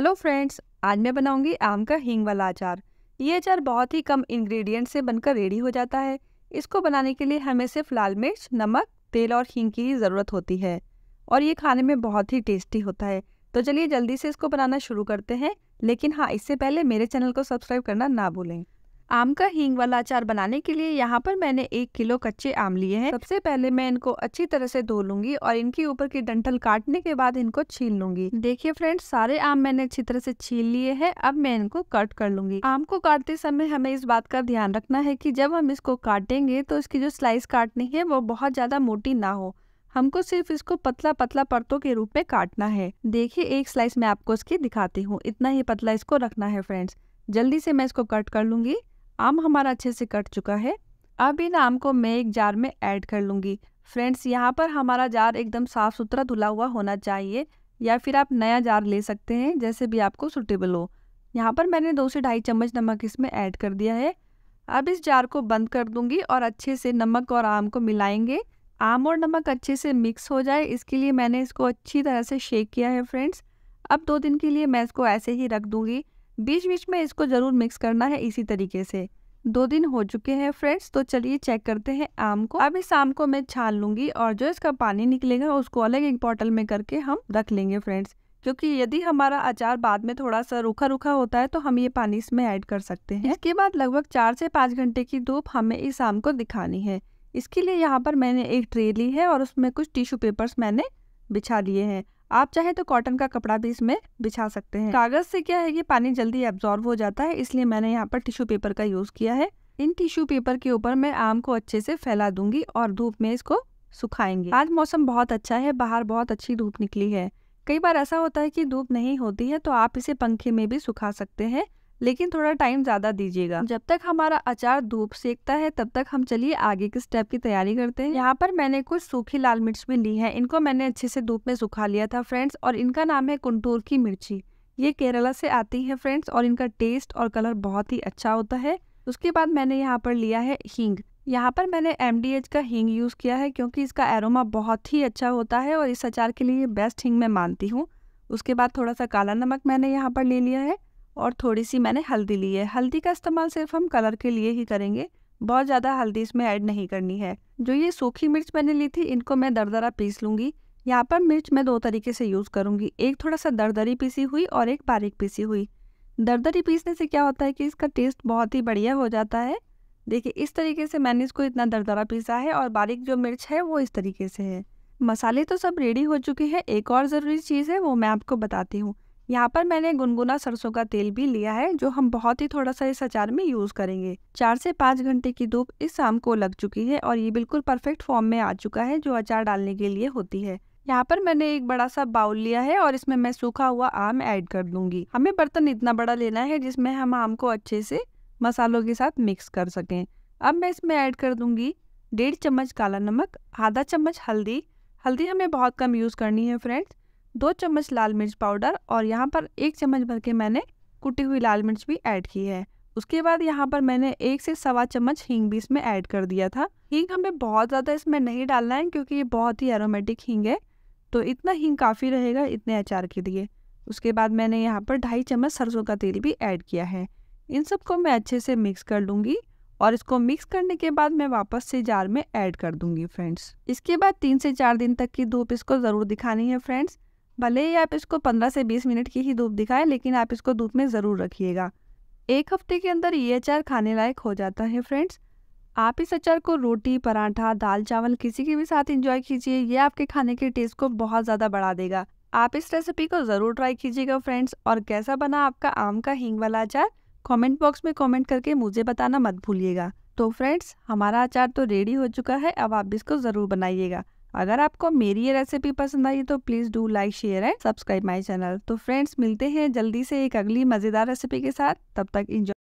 hello friends आज मैं बनाऊंगी आम का हींग वाला अचार ये अचार बहुत ही कम इंग्रेडिएंट से बनकर रेडी हो जाता है इसको बनाने के लिए हमें सिर्फ लाल मिर्च नमक तेल और हींग की ही ज़रूरत होती है और ये खाने में बहुत ही टेस्टी होता है तो चलिए जल्दी से इसको बनाना शुरू करते हैं लेकिन हाँ इससे पहले मेरे चैनल को सब्सक्राइब करना ना भूलें आम का हींग वाला अचार बनाने के लिए यहाँ पर मैंने एक किलो कच्चे आम लिए हैं सबसे पहले मैं इनको अच्छी तरह से धो लूंगी और इनके ऊपर की डंठल काटने के बाद इनको छील लूंगी देखिए फ्रेंड्स सारे आम मैंने अच्छी तरह से छील लिए है अब मैं इनको कट कर लूंगी आम को काटते समय हमें इस बात का ध्यान रखना है की जब हम इसको काटेंगे तो इसकी जो स्लाइस काटनी है वो बहुत ज्यादा मोटी ना हो हमको सिर्फ इसको पतला पतला परतों के रूप में काटना है देखिए एक स्लाइस मैं आपको इसकी दिखाती हूँ इतना ही पतला इसको रखना है फ्रेंड्स जल्दी से मैं इसको कट कर लूंगी आम हमारा अच्छे से कट चुका है अब इन आम को मैं एक जार में ऐड कर लूँगी फ्रेंड्स यहाँ पर हमारा जार एकदम साफ़ सुथरा धुला हुआ होना चाहिए या फिर आप नया जार ले सकते हैं जैसे भी आपको सूटेबल हो यहाँ पर मैंने दो से ढाई चम्मच नमक इसमें ऐड कर दिया है अब इस जार को बंद कर दूंगी और अच्छे से नमक और आम को मिलाएंगे आम और नमक अच्छे से मिक्स हो जाए इसके लिए मैंने इसको अच्छी तरह से शेक किया है फ्रेंड्स अब दो दिन के लिए मैं इसको ऐसे ही रख दूंगी बीच बीच में इसको ज़रूर मिक्स करना है इसी तरीके से दो दिन हो चुके हैं फ्रेंड्स तो चलिए चेक करते हैं आम को अब इस आम को मैं छान लूंगी और जो इसका पानी निकलेगा उसको अलग एक बॉटल में करके हम रख लेंगे फ्रेंड्स क्योंकि यदि हमारा अचार बाद में थोड़ा सा रूखा रूखा होता है तो हम ये पानी इसमें ऐड कर सकते हैं इसके बाद लगभग चार से पाँच घंटे की धूप हमें इस आम को दिखानी है इसके लिए यहाँ पर मैंने एक ट्रे ली है और उसमें कुछ टिश्यू पेपर्स मैंने बिछा दिए हैं आप चाहे तो कॉटन का कपड़ा भी इसमें बिछा सकते हैं कागज से क्या है ये पानी जल्दी एब्जॉर्व हो जाता है इसलिए मैंने यहाँ पर टिश्यू पेपर का यूज किया है इन टिश्यू पेपर के ऊपर मैं आम को अच्छे से फैला दूंगी और धूप में इसको सुखाएंगे आज मौसम बहुत अच्छा है बाहर बहुत अच्छी धूप निकली है कई बार ऐसा होता है कि धूप नहीं होती है तो आप इसे पंखे में भी सुखा सकते हैं लेकिन थोड़ा टाइम ज़्यादा दीजिएगा जब तक हमारा अचार धूप सेकता है तब तक हम चलिए आगे के स्टेप की तैयारी करते हैं यहाँ पर मैंने कुछ सूखी लाल मिर्च भी ली है इनको मैंने अच्छे से धूप में सुखा लिया था फ्रेंड्स और इनका नाम है कुंटूर की मिर्ची ये केरला से आती है फ्रेंड्स और इनका टेस्ट और कलर बहुत ही अच्छा होता है उसके बाद मैंने यहाँ पर लिया है हींग यहाँ पर मैंने एम का हींग यूज़ किया है क्योंकि इसका एरोमा बहुत ही अच्छा होता है और इस अचार के लिए बेस्ट हींग मैं मानती हूँ उसके बाद थोड़ा सा काला नमक मैंने यहाँ पर ले लिया है और थोड़ी सी मैंने हल्दी ली है हल्दी का इस्तेमाल सिर्फ हम कलर के लिए ही करेंगे बहुत ज़्यादा हल्दी इसमें ऐड नहीं करनी है जो ये सूखी मिर्च मैंने ली थी इनको मैं दरदरा पीस लूँगी यहाँ पर मिर्च मैं दो तरीके से यूज़ करूँगी एक थोड़ा सा दरदरी पीसी हुई और एक बारीक पीसी हुई दरदरी पीसने से क्या होता है कि इसका टेस्ट बहुत ही बढ़िया हो जाता है देखिए इस तरीके से मैंने इसको इतना दरदरा पीसा है और बारीक जो मिर्च है वो इस तरीके से है मसाले तो सब रेडी हो चुके हैं एक और ज़रूरी चीज़ है वो मैं आपको बताती हूँ यहाँ पर मैंने गुनगुना सरसों का तेल भी लिया है जो हम बहुत ही थोड़ा सा इस अचार में यूज़ करेंगे चार से पाँच घंटे की धूप इस शाम को लग चुकी है और ये बिल्कुल परफेक्ट फॉर्म में आ चुका है जो अचार डालने के लिए होती है यहाँ पर मैंने एक बड़ा सा बाउल लिया है और इसमें मैं सूखा हुआ आम ऐड कर दूंगी हमें बर्तन इतना बड़ा लेना है जिसमें हम आम को अच्छे से मसालों के साथ मिक्स कर सकें अब मैं इसमें ऐड कर दूंगी डेढ़ चम्मच काला नमक आधा चम्मच हल्दी हल्दी हमें बहुत कम यूज़ करनी है फ्रेंड्स दो चम्मच लाल मिर्च पाउडर और यहाँ पर एक चम्मच भर के मैंने कुटी हुई लाल मिर्च भी ऐड की है उसके बाद यहाँ पर मैंने एक से सवा चम्मच हींग भी इसमें ऐड कर दिया था हींग हमें बहुत ज़्यादा इसमें नहीं डालना है क्योंकि ये बहुत ही एरोमेटिक हींग है तो इतना हींग काफ़ी रहेगा इतने अचार के लिए उसके बाद मैंने यहाँ पर ढाई चम्मच सरसों का तेल भी ऐड किया है इन सबको मैं अच्छे से मिक्स कर लूँगी और इसको मिक्स करने के बाद मैं वापस से जार में ऐड कर दूंगी फ्रेंड्स इसके बाद तीन से चार दिन तक की धूप इसको ज़रूर दिखानी है फ्रेंड्स भले ही आप इसको 15 से 20 मिनट की ही धूप दिखाएं लेकिन आप इसको धूप में ज़रूर रखिएगा एक हफ्ते के अंदर ये अचार खाने लायक हो जाता है फ्रेंड्स आप इस अचार को रोटी पराठा दाल चावल किसी के भी साथ इंजॉय कीजिए ये आपके खाने के टेस्ट को बहुत ज़्यादा बढ़ा देगा आप इस रेसिपी को ज़रूर ट्राई कीजिएगा फ्रेंड्स और कैसा बना आपका आम का हींग वाला अचार कमेंट बॉक्स में कमेंट करके मुझे बताना मत भूलिएगा तो फ्रेंड्स हमारा अचार तो रेडी हो चुका है अब आप इसको ज़रूर बनाइएगा अगर आपको मेरी ये रेसिपी पसंद आई तो please do like share and subscribe my channel तो फ्रेंड्स मिलते हैं जल्दी से एक अगली मज़ेदार रेसिपी के साथ तब तक इंजॉय